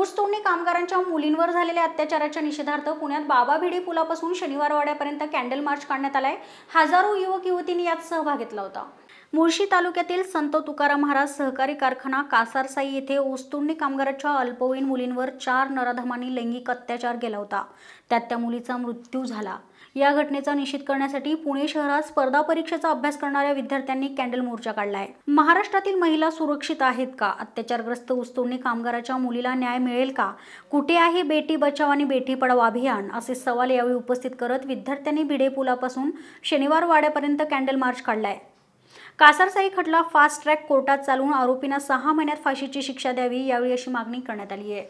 ऊसतोडणी कामगारांच्या मुलींवर झालेल्या अत्याचाराच्या निषेधार्थ पुण्यात बाबा भिडे पुलापासून शनिवारवाड्यापर्यंत कॅन्डल मार्च काढण्यात आलाय हजारो युवक युवतींनी यात सहभाग घेतला होता मुळशी तालुक्यातील संत तुकाराम महाराज सहकारी कारखाना कासारसाई येथे ऊसतोडणी कामगाराच्या अल्पवयीन मुलींवर चार नराधमांनी लैंगिक अत्याचार केला होता त्यात त्या मुलीचा मृत्यू झाला या घटनेचा निषेध करण्यासाठी पुणे शहरात स्पर्धा परीक्षेचा अभ्यास करणाऱ्या विद्यार्थ्यांनी कॅन्डल मोर्चा काढला आहे महाराष्ट्रातील महिला सुरक्षित आहेत का अत्याचारग्रस्त ऊसतोडणी कामगाराच्या मुलीला न्याय मिळेल का कुठे आहे बेटी बचाव आणि बेटी पडाव अभियान असे सवाल यावेळी उपस्थित करत विद्यार्थ्यांनी भिडे पुलापासून शनिवार वाड्यापर्यंत कॅन्डल मार्च काढलाय कासारसाई खटला फास्ट ट्रॅक कोर्टात चालवून आरोपींना सहा महिन्यात फाशीची शिक्षा द्यावी यावेळी अशी मागणी करण्यात आली आहे